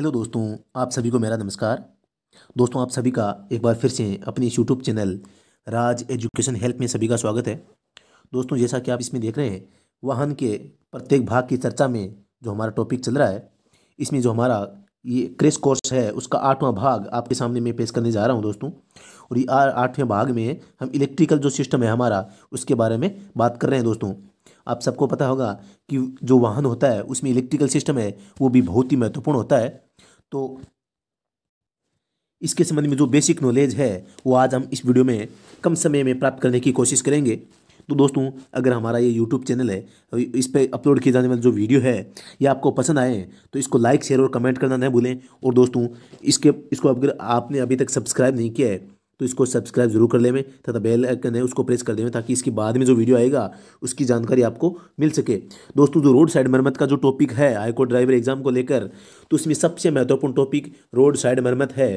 hello दोस्तों आप सभी को मेरा नमस्कार दोस्तों आप सभी का एक बार फिर से अपने इस YouTube channel Raj education help में सभी का स्वागत है दोस्तों जैसा कि आप इसमें देख रहे हैं वाहन के प्रत्येक भाग की चर्चा में जो हमारा टॉपिक चल रहा है इसमें जो हमारा ये क्रेश कोर्स है उसका आठवां भाग आपके सामने मैं पेश करने जा रहा हूँ दोस्तों और ये आठवें भाग में हम इलेक्ट्रिकल जो सिस्टम है हमारा उसके बारे में बात कर रहे हैं दोस्तों आप सबको पता होगा कि जो वाहन होता है उसमें इलेक्ट्रिकल सिस्टम है वो भी बहुत ही महत्वपूर्ण होता है तो इसके संबंध में जो बेसिक नॉलेज है वो आज हम इस वीडियो में कम समय में प्राप्त करने की कोशिश करेंगे तो दोस्तों अगर हमारा ये यूट्यूब चैनल है इस पर अपलोड किए जाने वाले जो वीडियो है ये आपको पसंद आए तो इसको लाइक शेयर और कमेंट करना न भूलें और दोस्तों इसके इसको अगर आपने अभी तक सब्सक्राइब नहीं किया है तो इसको सब्सक्राइब जरूर कर लेवें तथा बेल आइकन है उसको प्रेस कर देवें ताकि इसके बाद में जो वीडियो आएगा उसकी जानकारी आपको मिल सके दोस्तों जो रोड साइड मरम्मत का जो टॉपिक है हाईकोर्ट ड्राइवर एग्जाम को लेकर तो इसमें सबसे महत्वपूर्ण टॉपिक रोड साइड मरम्मत है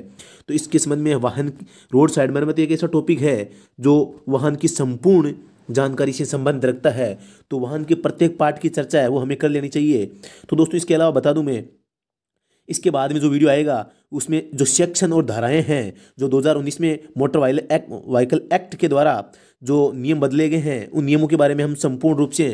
तो इसके संबंध में वाहन रोड साइड मरम्मत एक ऐसा टॉपिक है जो वाहन की संपूर्ण जानकारी से संबंध रखता है तो वाहन के प्रत्येक पार्ट की चर्चा है वो हमें कर लेनी चाहिए तो दोस्तों इसके अलावा बता दूं मैं इसके बाद में जो वीडियो आएगा उसमें जो सेक्शन और धाराएं हैं जो 2019 में मोटर एक्ट व्हीकल एक्ट के द्वारा जो नियम बदले गए हैं उन नियमों के बारे में हम संपूर्ण रूप से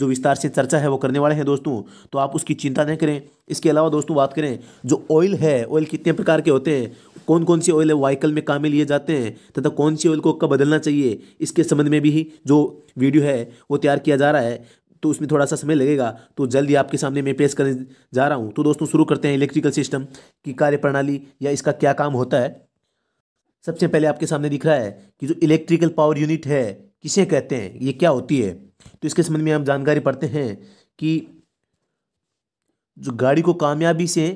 जो विस्तार से चर्चा है वो करने वाले हैं दोस्तों तो आप उसकी चिंता नहीं करें इसके अलावा दोस्तों बात करें जो ऑयल है ऑयल कितने प्रकार के होते हैं कौन कौन से ऑयल वाइकल में काम में लिए जाते हैं तथा कौन सी ऑयल को कब बदलना चाहिए इसके संबंध में भी जो वीडियो है वो तैयार किया जा रहा है तो उसमें थोड़ा सा समय लगेगा तो जल्दी आपके सामने मैं पेश करने जा रहा हूँ तो दोस्तों शुरू करते हैं इलेक्ट्रिकल सिस्टम की कार्यप्रणाली या इसका क्या काम होता है सबसे पहले आपके सामने दिख रहा है कि जो इलेक्ट्रिकल पावर यूनिट है किसे कहते हैं ये क्या होती है तो इसके संबंध में हम जानकारी पढ़ते हैं कि जो गाड़ी को कामयाबी से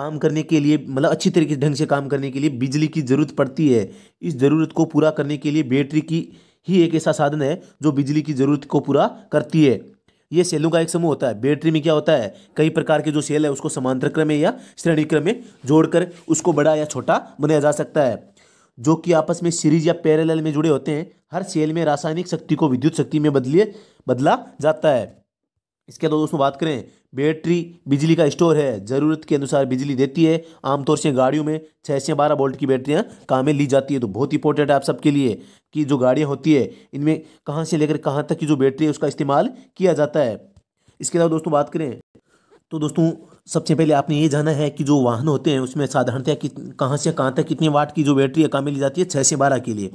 काम करने के लिए मतलब अच्छी तरीके से ढंग से काम करने के लिए बिजली की ज़रूरत पड़ती है इस ज़रूरत को पूरा करने के लिए बैटरी की ही एक ऐसा साधन है जो बिजली की जरूरत को पूरा करती है ये सेलों का एक समूह होता है बैटरी में क्या होता है कई प्रकार के जो सेल है उसको समांतर क्रम में या श्रेणी क्रम में जोड़कर उसको बड़ा या छोटा बनाया जा सकता है जो कि आपस में सीरीज या पैरेलल में जुड़े होते हैं हर सेल में रासायनिक शक्ति को विद्युत शक्ति में बदलिए बदला जाता है इसके अलावा दोस्तों बात करें बैटरी बिजली का स्टोर है ज़रूरत के अनुसार बिजली देती है आमतौर से गाड़ियों में छः से बारह वोल्ट की बैटरियाँ काम में ली जाती है तो बहुत इंपॉर्टेंट है आप सबके लिए कि जो गाड़ियाँ होती है इनमें कहाँ से लेकर कहाँ तक की जो बैटरी है उसका इस्तेमाल किया जाता है इसके अलावा दोस्तों बात करें तो दोस्तों सबसे पहले आपने ये जाना है कि जो वाहन होते हैं उसमें साधारणतः कि कहाँ से कहाँ तक कितने वाट की जो बैटरी है काम में ली जाती है छः से बारह के लिए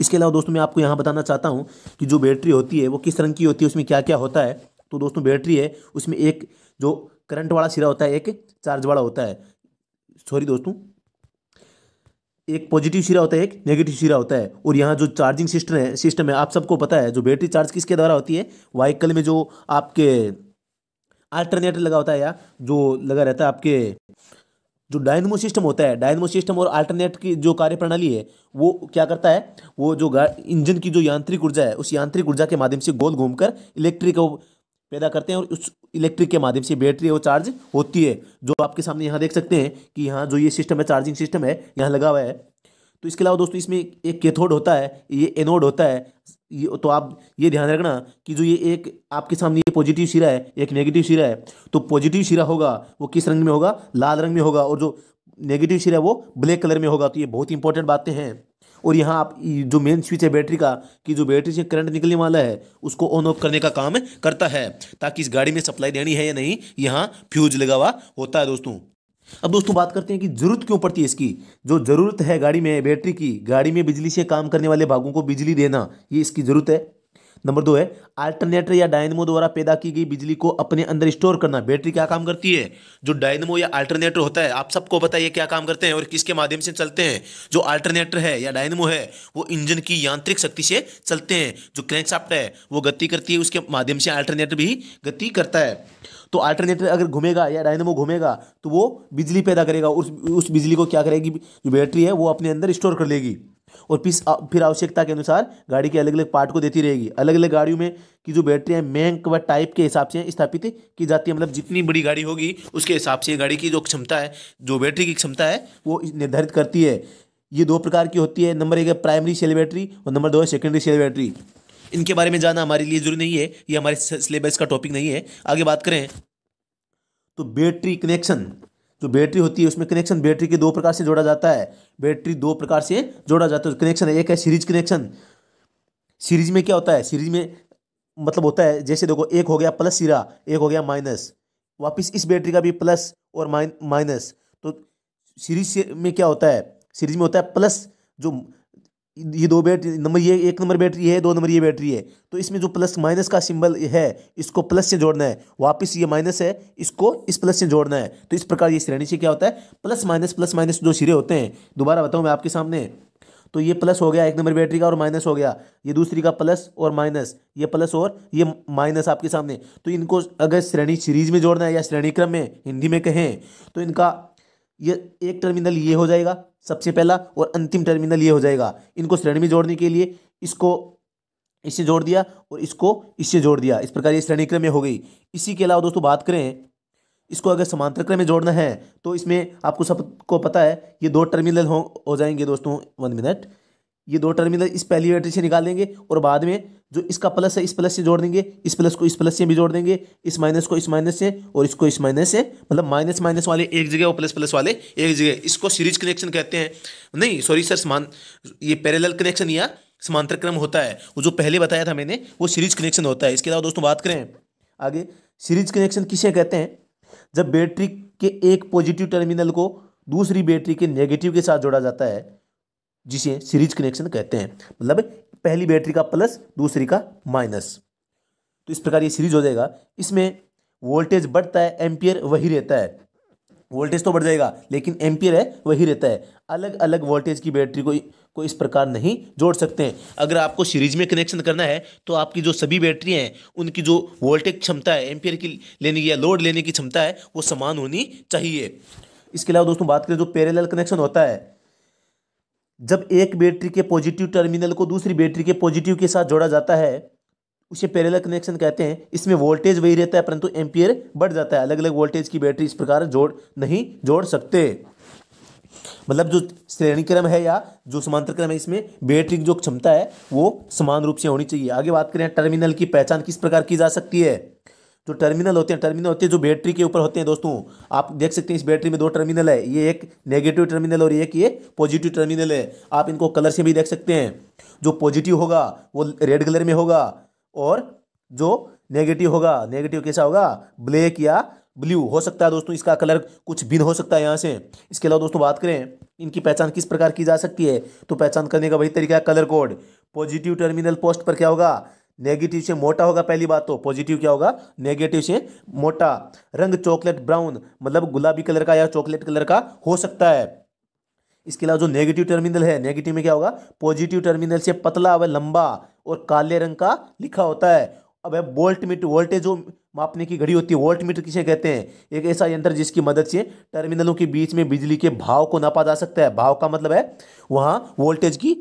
इसके अलावा दोस्तों मैं आपको यहाँ बताना चाहता हूँ कि जो बैटरी होती है वो किस रंग की होती है उसमें क्या क्या होता है तो दोस्तों बैटरी है उसमें एक जो करंट वाला सिरा होता है एक चार्ज वाला होता है सॉरी दोस्तों एक पॉजिटिव सिरा होता है एक नेगेटिव सिरा होता है और यहाँ जो चार्जिंग सिस्टम है सिस्टम है आप सबको पता है जो बैटरी चार्ज किसके द्वारा होती है वाइकल में जो आपके अल्टरनेटर लगा होता है या जो लगा रहता है आपके जो डायनमो सिस्टम होता है डायनमो सिस्टम और अल्टरनेट की जो कार्यप्रणाली है वो क्या करता है वो जो इंजन की जो यांत्रिक ऊर्जा है उस यांत्रिक ऊर्जा के माध्यम से गोल घूमकर इलेक्ट्रिक पैदा करते हैं और उस इलेक्ट्रिक के माध्यम से बैटरी वो चार्ज होती है जो आपके सामने यहाँ देख सकते हैं कि यहाँ जो ये सिस्टम है चार्जिंग सिस्टम है यहाँ लगा हुआ है तो इसके अलावा दोस्तों इसमें एक कैथोड होता है ये एनोड होता है ये तो आप ये ध्यान रखना कि जो ये एक आपके सामने ये पॉजिटिव सिरा है एक नेगेटिव सिरा है तो पॉजिटिव सिरा होगा वो किस रंग में होगा लाल रंग में होगा और जो नेगेटिव सिरा है वो ब्लैक कलर में होगा तो ये बहुत इंपॉर्टेंट बातें हैं और यहाँ आप जो मेन स्विच है बैटरी का कि जो बैटरी से करंट निकलने वाला है उसको ऑन ऑफ करने का काम करता है ताकि इस गाड़ी में सप्लाई देनी है या नहीं यहाँ फ्यूज लगा हुआ होता है दोस्तों अब दोस्तों बात करते हैं कि ज़रूरत क्यों पड़ती है इसकी जो ज़रूरत है गाड़ी में बैटरी की गाड़ी में बिजली से काम करने वाले भागों को बिजली देना ये इसकी ज़रूरत है नंबर दो है अल्टरनेटर या डायनमो द्वारा पैदा की गई बिजली को अपने अंदर स्टोर करना बैटरी क्या काम करती है जो डायनमो या अल्टरनेटर होता है आप सबको बताइए क्या काम करते हैं और किसके माध्यम से चलते हैं जो अल्टरनेटर है या डायनमो है वो इंजन की यांत्रिक शक्ति से चलते हैं जो साफ्ट है वो गति करती है उसके माध्यम से अल्टरनेटर भी गति करता है तो अल्टरनेटर अगर घूमेगा या डायनमो घूमेगा तो वो बिजली पैदा करेगा उस बिजली को क्या करेगी जो बैटरी है वो अपने अंदर स्टोर कर लेगी और फिर फिर आवश्यकता के अनुसार गाड़ी के अलग अलग पार्ट को देती रहेगी अलग अलग गाड़ियों में की जो है मैंक व टाइप के हिसाब से स्थापित की जाती है मतलब जितनी बड़ी गाड़ी होगी उसके हिसाब से गाड़ी की जो क्षमता है जो बैटरी की क्षमता है वो निर्धारित करती है ये दो प्रकार की होती है नंबर एक है प्राइमरी सेल बैटरी और नंबर दो है सेकेंडरी सेल बैटरी इनके बारे में जाना हमारे लिए जरूरी नहीं है ये हमारे सिलेबस का टॉपिक नहीं है आगे बात करें तो बैटरी कनेक्शन जो तो बैटरी होती है उसमें कनेक्शन बैटरी के दो प्रकार से जोड़ा जाता है बैटरी दो प्रकार से जोड़ा जाता है कनेक्शन तो एक है सीरीज कनेक्शन सीरीज में क्या होता है सीरीज में मतलब होता है जैसे देखो एक हो गया प्लस सिरा एक हो गया माइनस वापस इस बैटरी का भी प्लस और माइनस तो सीरीज में क्या होता है सीरीज में होता है प्लस जो ये दो बैटरी नंबर ये एक नंबर बैटरी है दो नंबर ये बैटरी है तो इसमें जो प्लस माइनस का सिंबल है इसको प्लस से जोड़ना है वापस ये माइनस है इसको इस प्लस से जोड़ना है तो इस प्रकार ये श्रेणी से क्या होता है प्लस माइनस प्लस माइनस जो सिरे होते हैं दोबारा बताऊँ मैं आपके सामने तो ये प्लस हो गया एक नंबर बैटरी का और माइनस हो गया ये दूसरी का प्लस और माइनस ये प्लस और ये माइनस आपके सामने तो इनको अगर श्रेणी सीरीज में जोड़ना है या श्रेणी क्रम में हिंदी में कहें तो इनका ये एक टर्मिनल ये हो जाएगा सबसे पहला और अंतिम टर्मिनल ये हो जाएगा इनको श्रेणी में जोड़ने के लिए इसको इससे जोड़ दिया और इसको इससे जोड़ दिया इस प्रकार ये श्रेणी क्रम में हो गई इसी के अलावा दोस्तों बात करें इसको अगर समांतर क्रम में जोड़ना है तो इसमें आपको सबको पता है ये दो टर्मिनल हो हो जाएंगे दोस्तों वन मिनट ये दो टर्मिनल इस पहली बैटरी से निकाल देंगे और बाद में जो इसका प्लस है इस प्लस से जोड़ देंगे इस प्लस को इस प्लस से भी जोड़ देंगे इस माइनस को इस माइनस से और इसको इस माइनस से मतलब माइनस माइनस वाले एक जगह और प्लस प्लस वाले एक जगह इसको सीरीज कनेक्शन कहते हैं नहीं सॉरी सर समान ये पैरेलल कनेक्शन या समांतर क्रम होता है वो जो पहले बताया था मैंने वो सीरीज कनेक्शन होता है इसके अलावा दोस्तों बात करें आगे सीरीज कनेक्शन किसे कहते हैं जब बैटरी के एक पॉजिटिव टर्मिनल को दूसरी बैटरी के नेगेटिव के साथ जोड़ा जाता है जिसे सीरीज कनेक्शन कहते हैं मतलब पहली बैटरी का प्लस दूसरी का माइनस तो इस प्रकार ये सीरीज हो जाएगा इसमें वोल्टेज बढ़ता है एम्पियर वही रहता है वोल्टेज तो बढ़ जाएगा लेकिन एम्पियर है वही रहता है अलग अलग वोल्टेज की बैटरी को को इस प्रकार नहीं जोड़ सकते हैं अगर आपको सीरीज में कनेक्शन करना है तो आपकी जो सभी बैटरी हैं उनकी जो वोल्टेज क्षमता है एम्पियर की लेने की या लोड लेने की क्षमता है वो समान होनी चाहिए इसके अलावा दोस्तों बात करें जो पैरेलल कनेक्शन होता है जब एक बैटरी के पॉजिटिव टर्मिनल को दूसरी बैटरी के पॉजिटिव के साथ जोड़ा जाता है उसे पैरेलल कनेक्शन कहते हैं इसमें वोल्टेज वही रहता है परंतु एम्पियर बढ़ जाता है अलग अलग वोल्टेज की बैटरी इस प्रकार जोड़ नहीं जोड़ सकते मतलब जो श्रेणी क्रम है या जो समांतर क्रम है इसमें बैटरी की जो क्षमता है वो समान रूप से होनी चाहिए आगे बात करें टर्मिनल की पहचान किस प्रकार की जा सकती है जो टर्मिनल होते हैं टर्मिनल होते हैं जो बैटरी के ऊपर होते हैं दोस्तों आप देख सकते हैं इस बैटरी में दो टर्मिनल है ये एक नेगेटिव टर्मिनल और एक ये पॉजिटिव टर्मिनल है आप इनको कलर से भी देख सकते हैं जो पॉजिटिव होगा वो रेड कलर में होगा और जो नेगेटिव होगा नेगेटिव कैसा होगा ब्लैक या ब्लू हो सकता है दोस्तों इसका कलर कुछ भिन्न हो सकता है यहाँ से इसके अलावा दोस्तों बात करें इनकी पहचान किस प्रकार की जा सकती है तो पहचान करने का वही तरीका है colour code positive terminal post पर क्या होगा नेगेटिव से मोटा होगा पहली बात तो पॉजिटिव क्या होगा नेगेटिव से मोटा रंग चॉकलेट ब्राउन मतलब गुलाबी कलर का या चॉकलेट कलर का हो सकता है इसके अलावा जो नेगेटिव टर्मिनल है नेगेटिव में क्या होगा पॉजिटिव टर्मिनल से पतला व लंबा और काले रंग का लिखा होता है अब है वोल्ट मीटर वोल्टेज जो मापने की घड़ी होती है वोल्ट मीटर किसे कहते हैं एक ऐसा यंत्र जिसकी मदद से टर्मिनलों के बीच में बिजली के भाव को नापा जा सकता है भाव का मतलब है वहाँ वोल्टेज की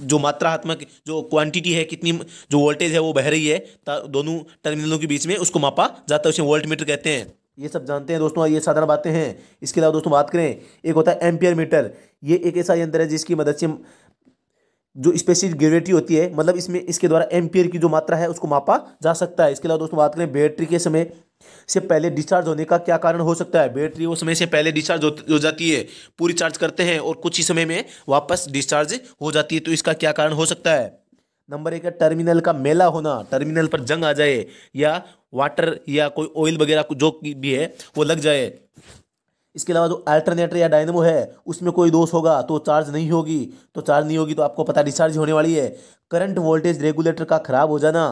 जो मात्रात्मक जो क्वांटिटी है कितनी जो वोल्टेज है वो बह रही है दोनों टर्मिनलों के बीच में उसको मापा जाता है उसे वोल्ट मीटर कहते हैं ये सब जानते हैं दोस्तों ये साधारण बातें हैं इसके अलावा दोस्तों बात करें एक होता है एम्पियर मीटर ये एक ऐसा यंत्र है जिसकी मदद से जो स्पेसिफिक ग्रेविटी होती है मतलब इसमें इसके द्वारा एम्पियर की जो मात्रा है उसको मापा जा सकता है इसके अलावा दोस्तों बात करें बैटरी के समय से पहले डिस्चार्ज होने का क्या कारण हो सकता है बैटरी वो समय से पहले डिस्चार्ज हो, हो जाती है पूरी चार्ज करते हैं और कुछ ही समय में वापस डिस्चार्ज हो जाती है तो इसका क्या कारण हो सकता है नंबर एक है टर्मिनल का मेला होना टर्मिनल पर जंग आ जाए या वाटर या कोई ऑयल वगैरह जो भी है वो लग जाए इसके अलावा जो अल्टरनेटर या डायनमो है उसमें कोई दोष होगा तो चार्ज नहीं होगी तो चार्ज नहीं होगी तो आपको पता डिस्चार्ज होने वाली है करंट वोल्टेज रेगुलेटर का खराब हो जाना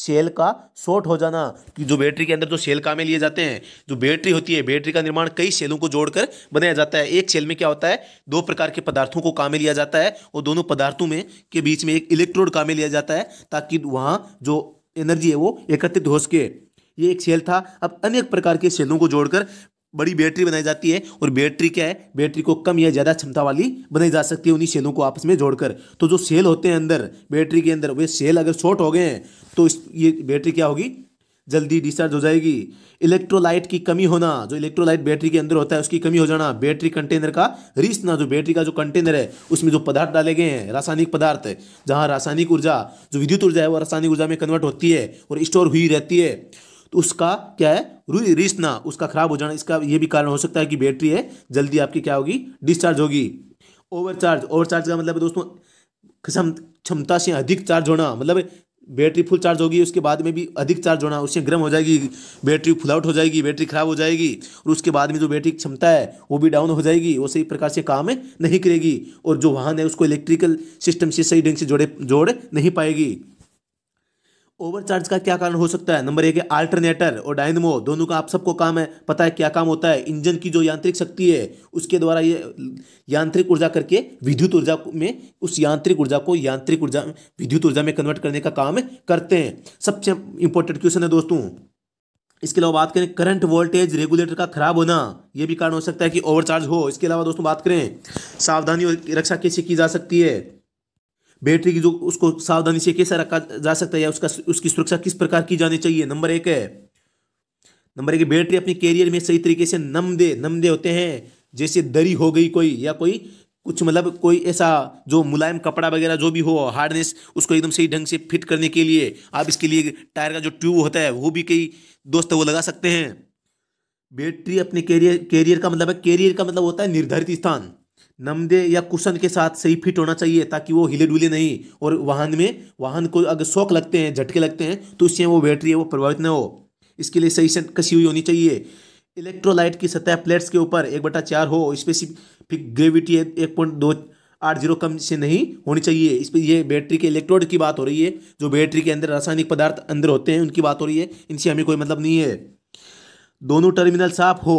सेल का शॉर्ट हो जाना कि जो बैटरी के अंदर जो सेल काम में लिए जाते हैं जो बैटरी होती है बैटरी का निर्माण कई सेलों को जोड़कर बनाया जाता है एक सेल में क्या होता है दो प्रकार के पदार्थों को काम में लिया जाता है और दोनों पदार्थों में के बीच में एक इलेक्ट्रोड काम में लिया जाता है ताकि वहाँ जो एनर्जी है वो एकत्रित हो सके ये एक सेल था अब अनेक प्रकार के सेलों को जोड़कर बड़ी बैटरी बनाई जाती है और बैटरी क्या है बैटरी को कम या ज़्यादा क्षमता वाली बनाई जा सकती है उन्हीं सेलों को आपस में जोड़कर तो जो सेल होते हैं अंदर बैटरी के अंदर वे सेल अगर शॉर्ट हो गए हैं तो इस ये बैटरी क्या होगी जल्दी डिस्चार्ज हो जाएगी इलेक्ट्रोलाइट की कमी होना जो इलेक्ट्रोलाइट बैटरी के अंदर होता है उसकी कमी हो जाना बैटरी कंटेनर का रिसना जो बैटरी का जो कंटेनर है उसमें जो पदार्थ डाले गए हैं रासायनिक पदार्थ जहाँ रासायनिक ऊर्जा जो विद्युत ऊर्जा है वो रासायनिक ऊर्जा में कन्वर्ट होती है और स्टोर हुई रहती है तो उसका क्या है रिसना उसका खराब हो जाना इसका ये भी कारण हो सकता है कि बैटरी है जल्दी आपकी क्या होगी डिस्चार्ज होगी ओवरचार्ज ओवरचार्ज का मतलब है दोस्तों क्षमता से अधिक चार्ज होना मतलब बैटरी फुल चार्ज होगी उसके बाद में भी अधिक चार्ज होना उससे गर्म हो जाएगी बैटरी फुल आउट हो जाएगी बैटरी खराब हो जाएगी और उसके बाद में जो बैटरी क्षमता है वो भी डाउन हो जाएगी वो सही प्रकार से काम नहीं करेगी और जो वाहन है उसको इलेक्ट्रिकल सिस्टम से सही ढंग से जोड़े जोड़ नहीं पाएगी ओवरचार्ज का क्या कारण हो सकता है नंबर एक है आल्टरनेटर और डायनमो दोनों का आप सबको काम है पता है क्या काम होता है इंजन की जो यांत्रिक शक्ति है उसके द्वारा ये यांत्रिक ऊर्जा करके विद्युत ऊर्जा में उस यांत्रिक ऊर्जा को यांत्रिक ऊर्जा विद्युत ऊर्जा में कन्वर्ट करने का काम करते हैं सबसे इंपॉर्टेंट क्वेश्चन है दोस्तों इसके अलावा बात करें करंट वोल्टेज रेगुलेटर का खराब होना यह भी कारण हो सकता है कि ओवरचार्ज हो इसके अलावा दोस्तों बात करें सावधानी और रक्षा कैसे की जा सकती है बैटरी की जो उसको सावधानी से कैसे रखा जा सकता है या उसका उसकी सुरक्षा किस प्रकार की जानी चाहिए नंबर एक है नंबर एक बैटरी अपने कैरियर में सही तरीके से नम दे नम दे होते हैं जैसे दरी हो गई कोई या कोई कुछ मतलब कोई ऐसा जो मुलायम कपड़ा वगैरह जो भी हो हार्डनेस उसको एकदम सही ढंग से फिट करने के लिए आप इसके लिए टायर का जो ट्यूब होता है वो भी कई दोस्त वो लगा सकते हैं बैटरी अपने कैरियर कैरियर का मतलब है कैरियर का मतलब होता है निर्धारित स्थान नमदे या कुशन के साथ सही फिट होना चाहिए ताकि वो हिले डुले नहीं और वाहन में वाहन को अगर शौक लगते हैं झटके लगते हैं तो इससे वो बैटरी है वो प्रभावित न हो इसके लिए सही से कसी हुई होनी चाहिए इलेक्ट्रोलाइट की सतह प्लेट्स के ऊपर एक बटा चार हो स्पेसिफिक ग्रेविटी है एक पॉइंट दो आठ जीरो कम से नहीं होनी चाहिए इस पर यह बैटरी के इलेक्ट्रोड की बात हो रही है जो बैटरी के अंदर रासायनिक पदार्थ अंदर होते हैं उनकी बात हो रही है इनसे हमें कोई मतलब नहीं है दोनों टर्मिनल साफ हो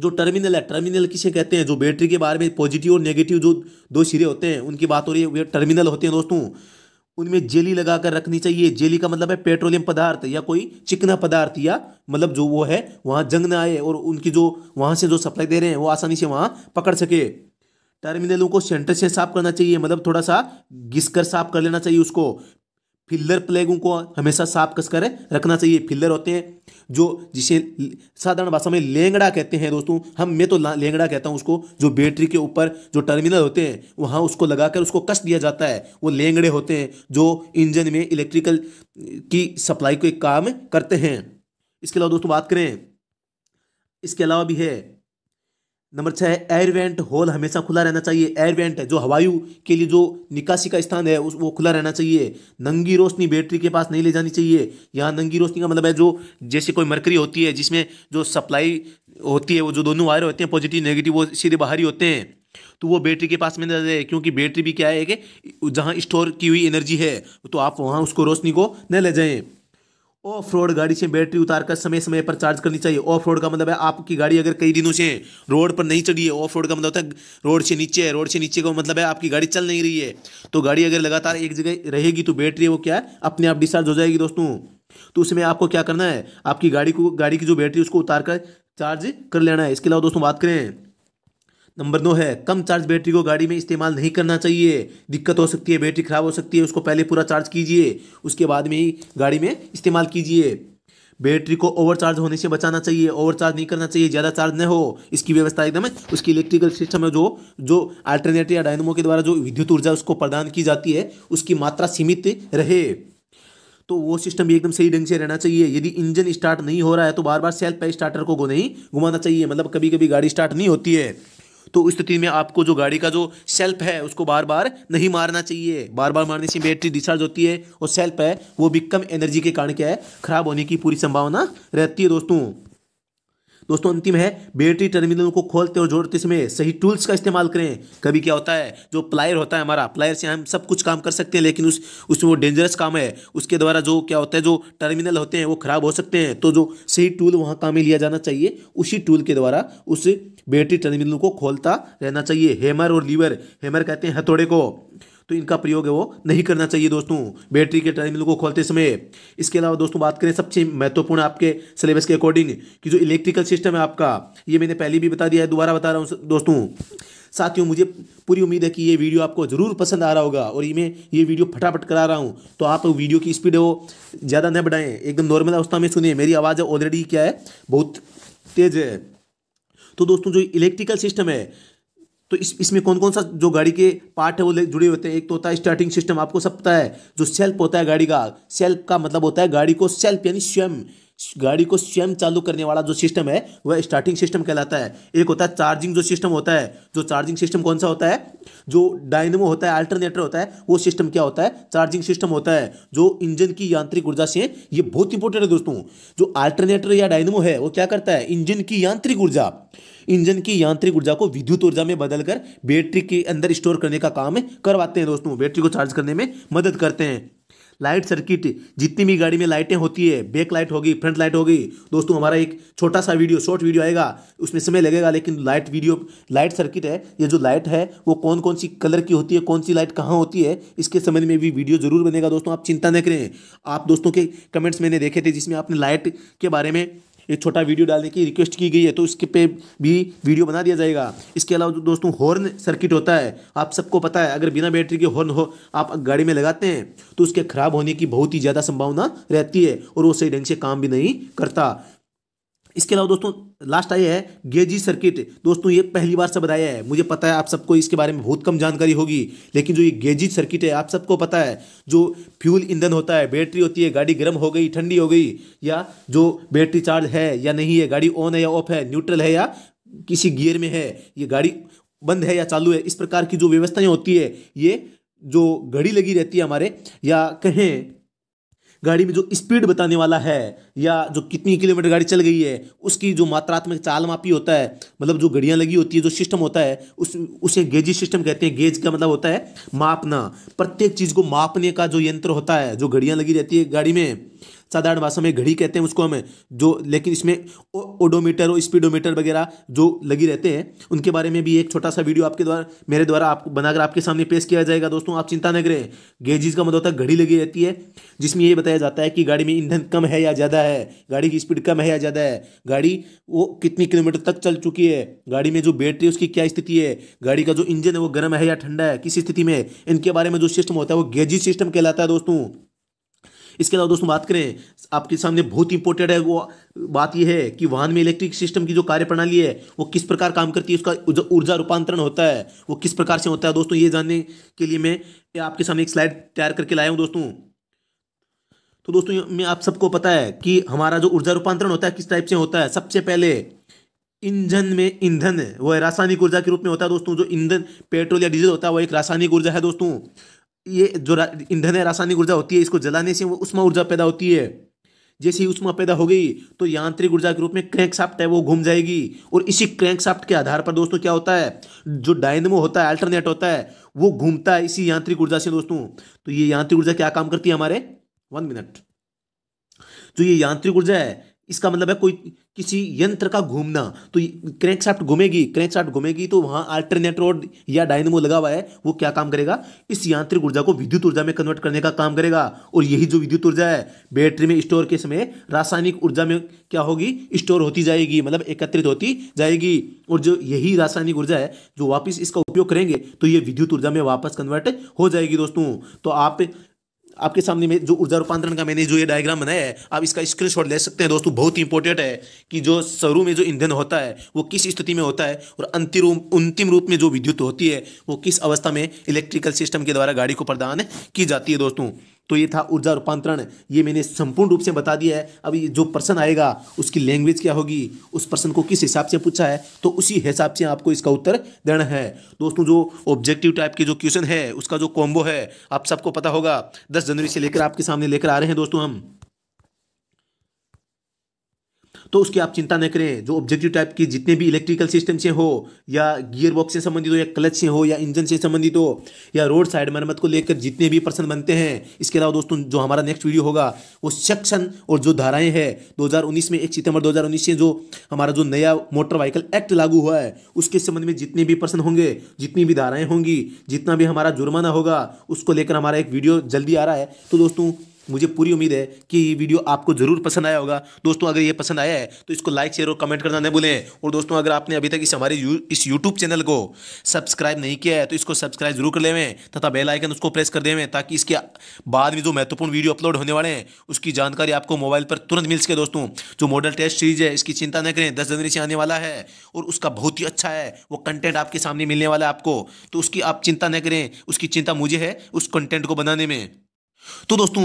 जो टर्मिनल है टर्मिनल किसे कहते हैं जो बैटरी के बारे में पॉजिटिव और नेगेटिव जो दो सिरे होते हैं उनकी बात हो रही है टर्मिनल होते हैं दोस्तों उनमें जेली लगा कर रखनी चाहिए जेली का मतलब है पेट्रोलियम पदार्थ या कोई चिकना पदार्थ या मतलब जो वो है वहाँ जंग ना आए और उनकी जो वहाँ से जो सप्लाई दे रहे हैं वो आसानी से वहाँ पकड़ सके टर्मिनलों को सेंटर से साफ करना चाहिए मतलब थोड़ा सा घिस कर साफ कर लेना चाहिए उसको फिल्लर प्लेगों को हमेशा साफ कसकर रखना चाहिए फिल्लर होते हैं जो जिसे साधारण भाषा में लेंगड़ा कहते हैं दोस्तों हम मैं तो लेंगड़ा कहता हूँ उसको जो बैटरी के ऊपर जो टर्मिनल होते हैं वहाँ उसको लगाकर उसको कस दिया जाता है वो लेंगड़े होते हैं जो इंजन में इलेक्ट्रिकल की सप्लाई को एक काम करते हैं इसके अलावा दोस्तों बात करें इसके अलावा भी है नंबर छः एयर वेंट होल हमेशा खुला रहना चाहिए एयर वेंट है जो हवायु के लिए जो निकासी का स्थान है उस वो खुला रहना चाहिए नंगी रोशनी बैटरी के पास नहीं ले जानी चाहिए यहाँ नंगी रोशनी का मतलब है जो जैसे कोई मरकरी होती है जिसमें जो सप्लाई होती है वो जो दोनों वायर होते हैं पॉजिटिव नेगेटिव वो सीधे बाहर ही होते हैं तो वो बैटरी के पास में नहीं जाए क्योंकि बैटरी भी क्या है कि जहाँ स्टोर की हुई एनर्जी है तो आप वहाँ उसको रोशनी को न ले जाएँ ऑफ रोड गाड़ी से बैटरी उतार कर समय समय पर चार्ज करनी चाहिए ऑफ रोड का मतलब है आपकी गाड़ी अगर कई दिनों से रोड पर नहीं चढ़ी है ऑफ रोड का मतलब होता है रोड से नीचे है रोड से नीचे का मतलब है आपकी गाड़ी चल नहीं रही है तो गाड़ी अगर लगातार एक जगह रहेगी तो बैटरी वो क्या है अपने आप डिस्चार्ज हो जाएगी दोस्तों तो उसमें आपको क्या करना है आपकी गाड़ी को गाड़ी की जो बैटरी उसको उतार कर चार्ज कर लेना है इसके अलावा दोस्तों बात करें नंबर दो है कम चार्ज बैटरी को गाड़ी में इस्तेमाल नहीं करना चाहिए दिक्कत हो सकती है बैटरी खराब हो सकती है उसको पहले पूरा चार्ज कीजिए उसके बाद में ही गाड़ी में इस्तेमाल कीजिए बैटरी को ओवर चार्ज होने से बचाना चाहिए ओवर चार्ज नहीं करना चाहिए ज़्यादा चार्ज न हो इसकी व्यवस्था एकदम उसकी इलेक्ट्रिकल सिस्टम है जो जो अल्टरनेटिव या डायनमो के द्वारा जो विद्युत ऊर्जा उसको प्रदान की जाती है उसकी मात्रा सीमित रहे तो वो सिस्टम भी एकदम सही ढंग से रहना चाहिए यदि इंजन स्टार्ट नहीं हो रहा है तो बार बार सेल्फ पे स्टार्टर को नहीं घुमाना चाहिए मतलब कभी कभी गाड़ी स्टार्ट नहीं होती है तो उस स्थिति में आपको जो गाड़ी का जो सेल्फ है उसको बार बार नहीं मारना चाहिए बार बार मारने से बैटरी डिस्चार्ज होती है और सेल्फ है वो भी कम एनर्जी के कारण क्या है खराब होने की पूरी संभावना रहती है दोस्तों दोस्तों अंतिम है बैटरी टर्मिनलों को खोलते और जोड़ते समय सही टूल्स का इस्तेमाल करें कभी क्या होता है जो प्लायर होता है हमारा प्लायर से हम सब कुछ काम कर सकते हैं लेकिन उस उसमें वो डेंजरस काम है उसके द्वारा जो क्या होता है जो टर्मिनल होते हैं वो खराब हो सकते हैं तो जो सही टूल वहाँ काम में लिया जाना चाहिए उसी टूल के द्वारा उस बैटरी टर्मिनलों को खोलता रहना चाहिए हैमर और लीवर हैमर कहते हैं हथौड़े को तो इनका प्रयोग है वो नहीं करना चाहिए दोस्तों बैटरी के टर्मिनल को खोलते समय इसके अलावा दोस्तों बात करें सबसे महत्वपूर्ण आपके सिलेबस के अकॉर्डिंग कि जो इलेक्ट्रिकल सिस्टम है आपका ये मैंने पहले भी बता दिया है दोबारा बता रहा हूँ दोस्तों साथियों मुझे पूरी उम्मीद है कि ये वीडियो आपको ज़रूर पसंद आ रहा होगा और ये मैं ये वीडियो फटाफट करा रहा हूँ तो आप वीडियो की स्पीड वो ज़्यादा न बढ़ाएँ एकदम नॉर्मल अवस्था में सुनिए मेरी आवाज़ ऑलरेडी क्या है बहुत तेज़ है तो दोस्तों जो इलेक्ट्रिकल सिस्टम है तो इस इसमें कौन कौन सा जो गाड़ी के पार्ट है वो जुड़े होते हैं एक तो होता है स्टार्टिंग सिस्टम आपको सब पता है जो सेल्फ होता है गाड़ी का सेल्फ का मतलब होता है गाड़ी को सेल्फ यानी स्वयं गाड़ी को स्वयं चालू करने वाला जो सिस्टम है वह स्टार्टिंग सिस्टम कहलाता है एक होता है चार्जिंग जो सिस्टम होता है जो चार्जिंग सिस्टम कौन सा होता है जो डायनमो होता है अल्टरनेटर होता है वो सिस्टम क्या होता है चार्जिंग सिस्टम होता है जो इंजन की यांत्रिक ऊर्जा से ये बहुत इंपॉर्टेंट है दोस्तों जो अल्टरनेटर या डायनमो है वो क्या करता है इंजन की यांत्रिक ऊर्जा इंजन की यांत्रिक ऊर्जा को विद्युत ऊर्जा में बदलकर बैटरी के अंदर स्टोर करने का काम करवाते हैं दोस्तों बैटरी को चार्ज करने में मदद करते हैं लाइट सर्किट जितनी भी गाड़ी में लाइटें होती है बैक लाइट होगी फ्रंट लाइट होगी दोस्तों हमारा एक छोटा सा वीडियो शॉर्ट वीडियो आएगा उसमें समय लगेगा लेकिन लाइट वीडियो लाइट सर्किट है ये जो लाइट है वो कौन कौन सी कलर की होती है कौन सी लाइट कहाँ होती है इसके संबंध में भी वीडियो जरूर बनेगा दोस्तों आप चिंता न करें आप दोस्तों के कमेंट्स मैंने देखे थे जिसमें आपने लाइट के बारे में एक छोटा वीडियो डालने की रिक्वेस्ट की गई है तो इसके पे भी वीडियो बना दिया जाएगा इसके अलावा दोस्तों हॉर्न सर्किट होता है आप सबको पता है अगर बिना बैटरी के हॉर्न हो आप गाड़ी में लगाते हैं तो उसके ख़राब होने की बहुत ही ज़्यादा संभावना रहती है और वो सही ढंग से काम भी नहीं करता इसके अलावा दोस्तों लास्ट आया है गेजी सर्किट दोस्तों ये पहली बार सब बताया है मुझे पता है आप सबको इसके बारे में बहुत कम जानकारी होगी लेकिन जो ये गेजी सर्किट है आप सबको पता है जो फ्यूल ईंधन होता है बैटरी होती है गाड़ी गर्म हो गई ठंडी हो गई या जो बैटरी चार्ज है या नहीं है गाड़ी ऑन है या ऑफ है न्यूट्रल है या किसी गियर में है ये गाड़ी बंद है या चालू है इस प्रकार की जो व्यवस्थाएँ होती है ये जो घड़ी लगी रहती है हमारे या कहें गाड़ी में जो स्पीड बताने वाला है या जो कितनी किलोमीटर गाड़ी चल गई है उसकी जो मात्रात्मक चाल मापी होता है मतलब जो घड़ियाँ लगी होती है जो सिस्टम होता है उस उसे गेजी सिस्टम कहते हैं गेज का मतलब होता है मापना प्रत्येक चीज़ को मापने का जो यंत्र होता है जो घड़ियाँ लगी रहती है गाड़ी में साधारण भाषा में घड़ी कहते हैं उसको हमें जो लेकिन इसमें ओडोमीटर और स्पीडोमीटर वगैरह जो लगी रहते हैं उनके बारे में भी एक छोटा सा वीडियो आपके द्वारा मेरे द्वारा आपको बनाकर आपके सामने पेश किया जाएगा दोस्तों आप चिंता न करें गेजिज का मतलब होता है घड़ी लगी रहती है जिसमें ये बताया जाता है कि गाड़ी में ईंधन कम है या ज़्यादा है गाड़ी की स्पीड कम है या ज़्यादा है गाड़ी वो कितनी किलोमीटर तक चल चुकी है गाड़ी में जो बैटरी उसकी क्या स्थिति है गाड़ी का जो इंजन है वो गर्म है या ठंडा है किस स्थिति में इनके बारे में जो सिस्टम होता है वो गेजिस सिस्टम कहलाता है दोस्तों इसके अलावा दोस्तों बात करें आपके सामने बहुत इंपॉर्टेंट है वो बात यह है कि वाहन में इलेक्ट्रिक सिस्टम की जो कार्यप्रणाली है वो किस प्रकार काम करती है उसका ऊर्जा रूपांतरण होता है वो किस प्रकार से होता है दोस्तों ये जानने के लिए मैं आपके सामने एक स्लाइड तैयार करके लाया हूँ दोस्तों तो दोस्तों में आप सबको पता है कि हमारा जो ऊर्जा रूपांतरण होता है किस टाइप से होता है सबसे पहले इंजन में ईंधन वह रासायनिक ऊर्जा के रूप में होता है दोस्तों जो ईंधन पेट्रोल या डीजल होता है वह एक रासायनिक ऊर्जा है दोस्तों ये जो ईंधन है रासायनिक ऊर्जा होती है इसको जलाने से वो उष्मा ऊर्जा पैदा होती है जैसे ही उष्मा पैदा हो गई तो यांत्रिक ऊर्जा के रूप में क्रैंक साफ्ट है वो घूम जाएगी और इसी क्रैंक साफ्ट के आधार पर दोस्तों क्या होता है जो डायनमो होता है अल्टरनेट होता है वो घूमता है इसी यांत्रिक ऊर्जा से दोस्तों तो ये यांत्रिक ऊर्जा क्या काम करती है हमारे वन मिनट जो ये यांत्रिक ऊर्जा है इसका मतलब है कोई किसी यंत्र का घूमना तो क्रैंकशाफ्ट घूमेगी क्रैंकशाफ्ट घूमेगी तो वहाँ रोड या डायनमो लगा हुआ है वो क्या काम करेगा इस यांत्रिक ऊर्जा को विद्युत ऊर्जा में कन्वर्ट करने का काम करेगा और यही जो विद्युत ऊर्जा है बैटरी में स्टोर के समय रासायनिक ऊर्जा में क्या होगी स्टोर होती जाएगी मतलब एकत्रित होती जाएगी और जो यही रासायनिक ऊर्जा है जो वापिस इसका उपयोग करेंगे तो ये विद्युत ऊर्जा में वापस कन्वर्ट हो जाएगी दोस्तों तो आप आपके सामने में जो ऊर्जा रूपांतरण का मैंने जो ये डायग्राम बनाया है आप इसका स्क्रीनशॉट ले सकते हैं दोस्तों बहुत ही इंपॉर्टेंट है कि जो शुरू में जो ईंधन होता है वो किस स्थिति में होता है और अंतिम रूप अंतिम रूप में जो विद्युत होती है वो किस अवस्था में इलेक्ट्रिकल सिस्टम के द्वारा गाड़ी को प्रदान की जाती है दोस्तों तो ये था ऊर्जा रूपांतरण ये मैंने संपूर्ण रूप से बता दिया है अब ये जो पर्सन आएगा उसकी लैंग्वेज क्या होगी उस पर्सन को किस हिसाब से पूछा है तो उसी हिसाब से आपको इसका उत्तर देना है दोस्तों जो ऑब्जेक्टिव टाइप के जो क्वेश्चन है उसका जो कॉम्बो है आप सबको पता होगा दस जनवरी से लेकर आपके सामने लेकर आ रहे हैं दोस्तों हम तो उसकी आप चिंता न करें जो ऑब्जेक्टिव टाइप की जितने भी इलेक्ट्रिकल सिस्टम से हो या गियर बॉक्स से संबंधित हो या क्लच से हो या इंजन से संबंधित हो या रोड साइड मरम्मत को लेकर जितने भी पर्सन बनते हैं इसके अलावा दोस्तों जो हमारा नेक्स्ट वीडियो होगा वो सेक्शन और जो धाराएं हैं दो में एक सितंबर दो से जो हमारा जो नया मोटर व्हीकल एक्ट लागू हुआ है उसके संबंध में जितने भी पर्सन होंगे जितनी भी धाराएं होंगी जितना भी हमारा जुर्माना होगा उसको लेकर हमारा एक वीडियो जल्दी आ रहा है तो दोस्तों मुझे पूरी उम्मीद है कि ये वीडियो आपको ज़रूर पसंद आया होगा दोस्तों अगर ये पसंद आया है तो इसको लाइक शेयर और कमेंट करना नहीं भूलें और दोस्तों अगर आपने अभी तक इस हमारे यू, इस यूट्यूब चैनल को सब्सक्राइब नहीं किया है तो इसको सब्सक्राइब जरूर कर लेवें तथा बेल आइकन उसको प्रेस कर देवें ताकि इसके बाद में जो महत्वपूर्ण वीडियो अपलोड होने वाले हैं उसकी जानकारी आपको मोबाइल पर तुरंत मिल सके दोस्तों जो मॉडल टेस्ट सीरीज है इसकी चिंता न करें दस जनवरी से आने वाला है और उसका बहुत ही अच्छा है वो कंटेंट आपके सामने मिलने वाला है आपको तो उसकी आप चिंता न करें उसकी चिंता मुझे है उस कंटेंट को बनाने में तो दोस्तों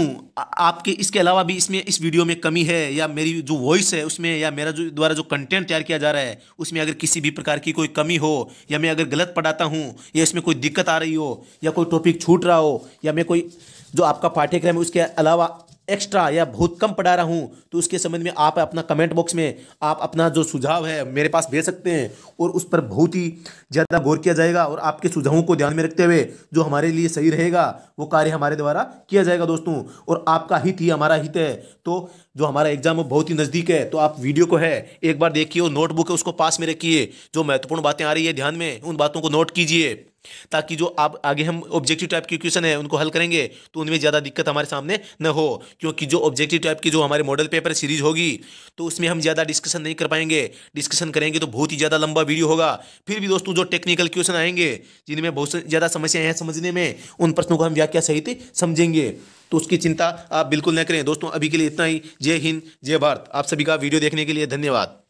आपके इसके अलावा भी इसमें इस वीडियो में कमी है या मेरी जो वॉइस है उसमें या मेरा जो द्वारा जो कंटेंट तैयार किया जा रहा है उसमें अगर किसी भी प्रकार की कोई कमी हो या मैं अगर गलत पढ़ाता हूँ या इसमें कोई दिक्कत आ रही हो या कोई टॉपिक छूट रहा हो या मैं कोई जो आपका पाठ्यक्रम है उसके अलावा एक्स्ट्रा या बहुत कम पढ़ा रहा हूँ तो उसके संबंध में आप अपना कमेंट बॉक्स में आप अपना जो सुझाव है मेरे पास भेज सकते हैं और उस पर बहुत ही ज़्यादा गौर किया जाएगा और आपके सुझावों को ध्यान में रखते हुए जो हमारे लिए सही रहेगा वो कार्य हमारे द्वारा किया जाएगा दोस्तों और आपका हित ही हमारा हित है तो जो हमारा एग्जाम बहुत ही नज़दीक है तो आप वीडियो को है एक बार देखिए और नोटबुक है उसको पास में रखिए जो महत्वपूर्ण बातें आ रही है ध्यान में उन बातों को नोट कीजिए ताकि जो आप आगे हम ऑब्जेक्टिव टाइप के क्वेश्चन है उनको हल करेंगे तो उनमें ज़्यादा दिक्कत हमारे सामने न हो क्योंकि जो ऑब्जेक्टिव टाइप की जो हमारे मॉडल पेपर सीरीज होगी तो उसमें हम ज़्यादा डिस्कशन नहीं कर पाएंगे डिस्कशन करेंगे तो बहुत ही ज़्यादा लंबा वीडियो होगा फिर भी दोस्तों जो टेक्निकल क्वेश्चन आएंगे जिनमें बहुत ज़्यादा समस्याएं हैं समझने में उन प्रश्नों को हम व्याख्या सहित समझेंगे तो उसकी चिंता आप बिल्कुल न करें दोस्तों अभी के लिए इतना ही जय हिंद जय भारत आप सभी का वीडियो देखने के लिए धन्यवाद